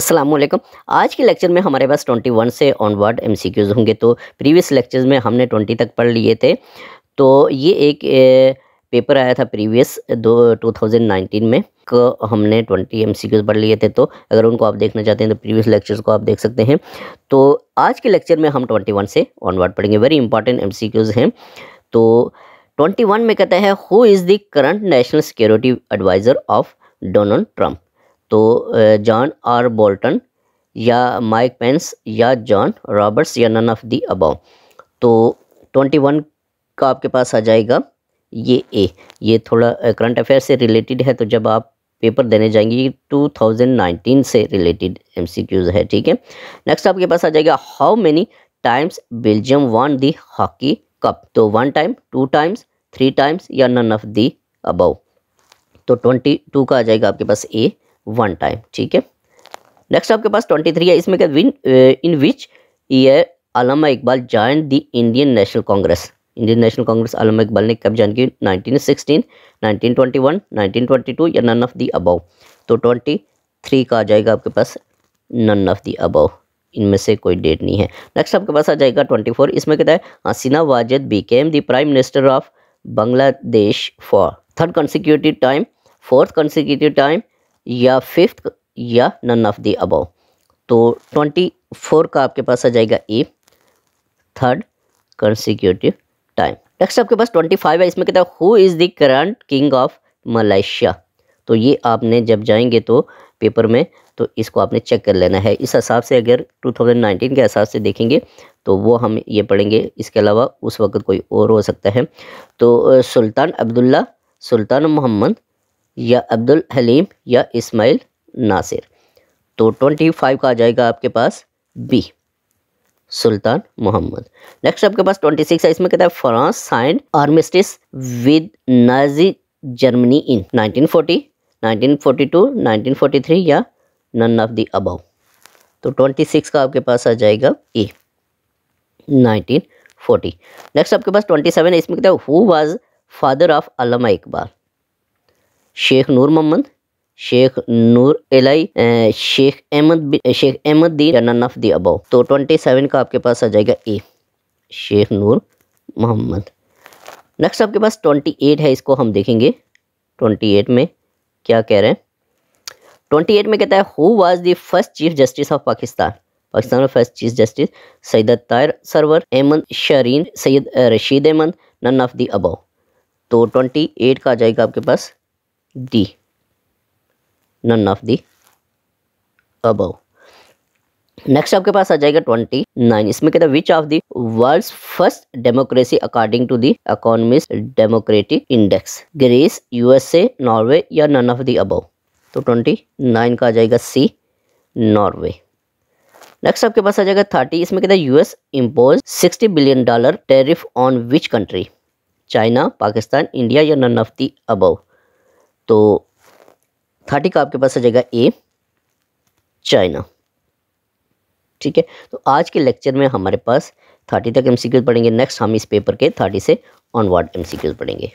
असलम आज के लेक्चर में हमारे पास 21 से ऑनवर्ड एम होंगे तो प्रीवियस लेक्चर्स में हमने 20 तक पढ़ लिए थे तो ये एक पेपर आया था प्रीवियस दो टू में को हमने 20 एम पढ़ लिए थे तो अगर उनको आप देखना चाहते हैं तो प्रीवियस लेक्चर्स को आप देख सकते हैं तो आज के लेक्चर में हम 21 से ऑनवर्ड पढ़ेंगे वेरी इंपॉर्टेंट एम हैं तो ट्वेंटी में कहता है who is the current national security adviser of Donald Trump तो जॉन आर बोल्टन या माइक पेंस या जॉन रॉबर्ट्स या नन ऑफ दी अबाउ तो ट्वेंटी वन का आपके पास आ जाएगा ये ए ये थोड़ा करंट अफेयर से रिलेटेड है तो जब आप पेपर देने जाएंगे ये 2019 से रिलेटेड एमसीक्यूज है ठीक है नेक्स्ट आपके पास आ जाएगा how many times Belgium won the hockey cup तो one time two times three times या नन ऑफ दी अबाव तो ट्वेंटी टू का आ जाएगा आपके पास ए वन टाइम ठीक है नेक्स्ट आपके पास ट्वेंटी थ्री है इसमें क्या विन इन विच ये Allama Iqbal join the Indian National Congress Indian National Congress Allama Iqbal ने कब ज्वाइन की नाइनटीन ट्वेंटी टू या नन ऑफ दी अबव तो ट्वेंटी थ्री का आ जाएगा आपके पास नन ऑफ दी अबव इनमें से कोई डेट नहीं है नेक्स्ट आपके पास आ जाएगा ट्वेंटी फोर इसमें कहता है Hasina Wajed became the prime minister of Bangladesh for third consecutive time fourth consecutive time या फिफ्थ या नन ऑफ दी अबव तो ट्वेंटी फोर का आपके पास आ जाएगा A third consecutive time next आपके पास ट्वेंटी फाइव है इसमें कहता है who is the current king of Malaysia तो ये आपने जब जाएंगे तो पेपर में तो इसको आपने चेक कर लेना है इस हिसाब से अगर 2019 के हिसाब से देखेंगे तो वो हम ये पढ़ेंगे इसके अलावा उस वक्त कोई और हो सकता है तो सुल्तान अब्दुल्ला सुल्तान मोहम्मद या अब्दुल हलीम या इस्माइल नासिर तो ट्वेंटी फाइव का आ जाएगा आपके पास बी सुल्तान मोहम्मद नेक्स्ट आपके पास ट्वेंटी सिक्स है इसमें कहता है France sign armistice with Nazi Germany in forty forty nineteen two nineteen forty three या नन ऑफ द अबव तो सिक्स का आपके पास आ जाएगा ए नाइनटीन फोर्टी नेक्स्ट आपके पास ट्वेंटी है इसमें कहता है who was father of Allama Iqbal Sheikh Noor Mohammad Sheikh Noor Elahi Sheikh Ahmad Sheikh Ahmad D या नन ऑफ दी अबाव तो ट्वेंटी सेवन का आपके पास आ जाएगा ए शेख नूर मोहम्मद नेक्स्ट आपके पास ट्वेंटी एट है इसको हम देखेंगे ट्वेंटी एट में क्या कह रहे हैं ट्वेंटी एट में कहता है who was the first chief justice of Pakistan Pakistan में first chief justice Saeed Tayyar Sarwar Ahmad Shareen Syed Rashid Ahmad none of the above तो ट्वेंटी एट का आ जाएगा आपके पास D. None of the above. Next आपके पास आ जाएगा ट्वेंटी नाइन इसमें कहता है which of the world first democracy according to the economic democratic index Greece USA Norway या नन ऑफ दी अबव तो ट्वेंटी नाइन का आ जाएगा सी नॉर्वे नेक्स्ट आपके पास आ जाएगा थर्टी इसमें कहता है US impose sixty billion dollar tariff on which country China Pakistan India या नन ऑफ दी अबव तो थर्टी का आपके पास आ जाएगा ए चाइना ठीक है तो आज के लेक्चर में हमारे पास थर्टी तक एम पढ़ेंगे नेक्स्ट हम इस पेपर के थर्टी से ऑनवर्ड एम पढ़ेंगे